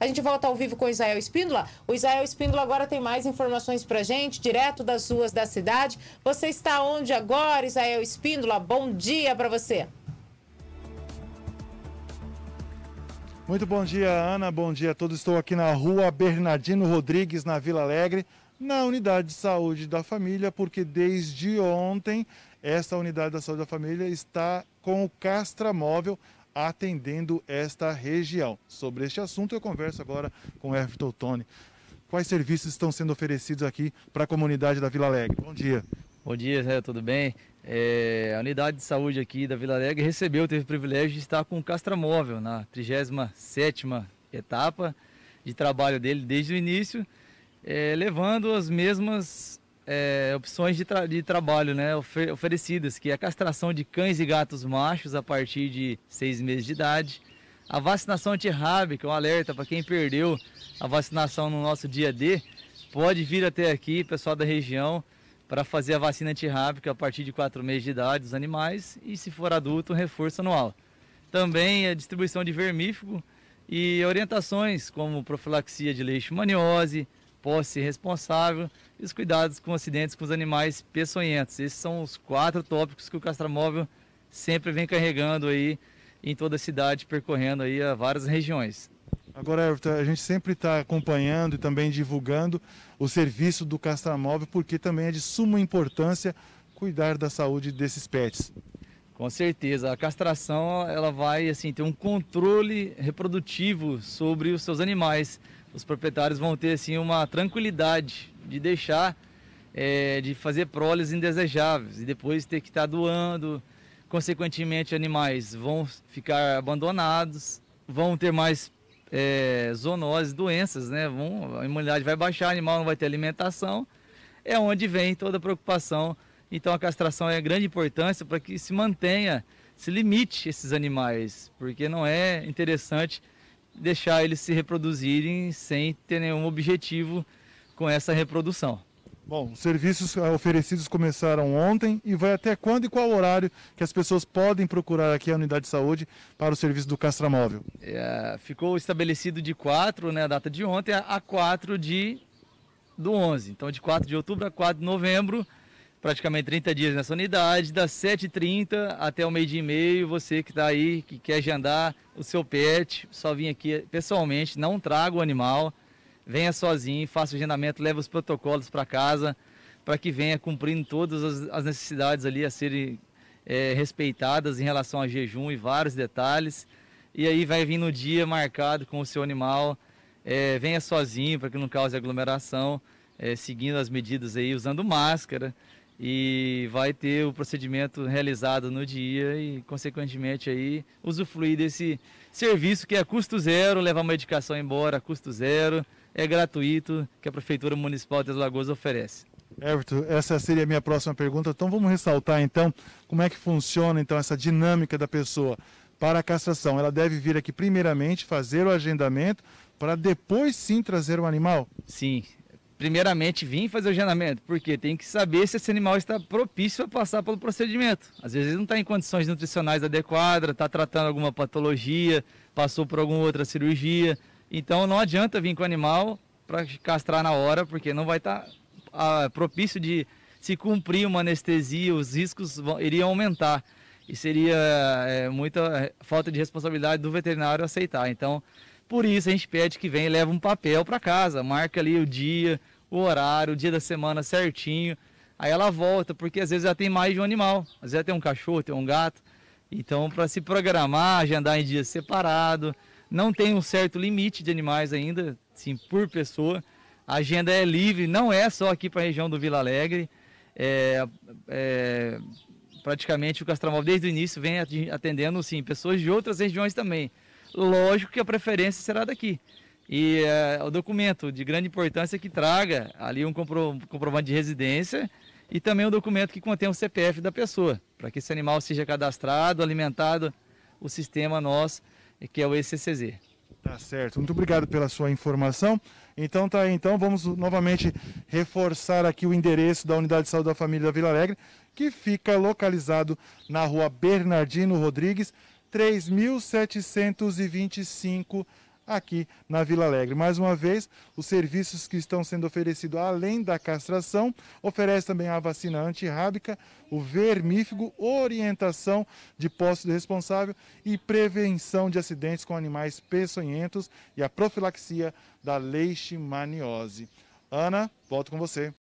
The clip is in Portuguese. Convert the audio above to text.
A gente volta ao vivo com o Israel Espíndola. O Israel Espíndola agora tem mais informações a gente, direto das ruas da cidade. Você está onde agora, Israel Espíndola? Bom dia para você. Muito bom dia, Ana. Bom dia a todos. Estou aqui na rua Bernardino Rodrigues, na Vila Alegre, na unidade de saúde da família, porque desde ontem esta unidade da saúde da família está com o castra móvel atendendo esta região. Sobre este assunto, eu converso agora com Everton Tony. Quais serviços estão sendo oferecidos aqui para a comunidade da Vila Alegre? Bom dia. Bom dia, Zé, tudo bem? É, a unidade de saúde aqui da Vila Alegre recebeu, teve o privilégio de estar com o Castramóvel na 37ª etapa de trabalho dele desde o início, é, levando as mesmas é, opções de, tra de, trabalho né, Ofer oferecidas, que é a castração de cães e gatos machos a partir de seis meses de idade, a vacinação antirrábica, é um alerta para quem perdeu a vacinação no nosso dia D, pode vir até aqui, pessoal da região, para fazer a vacina antirrábica a partir de quatro meses de idade dos animais e, se for adulto, um reforço anual. Também a distribuição de vermífugo e orientações como profilaxia de leishmaniose, posse responsável e os cuidados com acidentes com os animais peçonhentos. Esses são os quatro tópicos que o castramóvel sempre vem carregando aí em toda a cidade, percorrendo aí a várias regiões. Agora, Everton, a gente sempre está acompanhando e também divulgando o serviço do castramóvel, porque também é de suma importância cuidar da saúde desses pets. Com certeza, a castração ela vai assim ter um controle reprodutivo sobre os seus animais os proprietários vão ter assim uma tranquilidade de deixar é, de fazer proles indesejáveis e depois ter que estar tá doando. Consequentemente, animais vão ficar abandonados, vão ter mais é, zoonoses, doenças, né? Vão, a imunidade vai baixar, o animal não vai ter alimentação. É onde vem toda a preocupação. Então, a castração é de grande importância para que se mantenha, se limite esses animais, porque não é interessante deixar eles se reproduzirem sem ter nenhum objetivo com essa reprodução. Bom, os serviços eh, oferecidos começaram ontem e vai até quando e qual horário que as pessoas podem procurar aqui a unidade de saúde para o serviço do castramóvel? É, ficou estabelecido de 4, né, a data de ontem, a 4 de, do 11. Então, de 4 de outubro a 4 de novembro, praticamente 30 dias nessa unidade, das 7h30 até o meio-dia e meio, você que está aí, que quer agendar o seu pet, só vim aqui pessoalmente, não traga o animal, venha sozinho, faça o agendamento, leve os protocolos para casa, para que venha cumprindo todas as, as necessidades ali a serem é, respeitadas em relação a jejum e vários detalhes. E aí vai vir no dia marcado com o seu animal, é, venha sozinho para que não cause aglomeração, é, seguindo as medidas aí, usando máscara, e vai ter o procedimento realizado no dia e, consequentemente, aí usufruir desse serviço que é custo zero, levar uma medicação embora a custo zero, é gratuito, que a Prefeitura Municipal de Lagoas oferece. Everton, essa seria a minha próxima pergunta. Então vamos ressaltar então como é que funciona então essa dinâmica da pessoa para a castração. Ela deve vir aqui primeiramente fazer o agendamento para depois sim trazer o animal? Sim, primeiramente vir fazer o genamento, porque tem que saber se esse animal está propício a passar pelo procedimento. Às vezes ele não está em condições nutricionais adequadas, está tratando alguma patologia, passou por alguma outra cirurgia. Então não adianta vir com o animal para castrar na hora, porque não vai estar tá propício de se cumprir uma anestesia, os riscos vão, iriam aumentar. E seria é, muita é, falta de responsabilidade do veterinário aceitar. Então, por isso a gente pede que venha e leve um papel para casa, marca ali o dia, o horário, o dia da semana certinho. Aí ela volta, porque às vezes já tem mais de um animal, às vezes tem um cachorro, tem um gato. Então, para se programar, agendar em dias separados, não tem um certo limite de animais ainda, sim, por pessoa. A agenda é livre, não é só aqui para a região do Vila Alegre. É, é, praticamente o Castramóvel desde o início vem atendendo sim, pessoas de outras regiões também lógico que a preferência será daqui. E é, o documento de grande importância que traga ali um compro, comprovante de residência e também um documento que contém o CPF da pessoa, para que esse animal seja cadastrado, alimentado, o sistema nosso, eh, que é o ECCZ. Tá certo. Muito obrigado pela sua informação. Então tá, então vamos novamente reforçar aqui o endereço da Unidade de Saúde da Família da Vila Alegre, que fica localizado na Rua Bernardino Rodrigues, 3.725 aqui na Vila Alegre. Mais uma vez, os serviços que estão sendo oferecidos além da castração, oferece também a vacina antirrábica, o vermífugo, orientação de posse do responsável e prevenção de acidentes com animais peçonhentos e a profilaxia da leishmaniose. Ana, volto com você.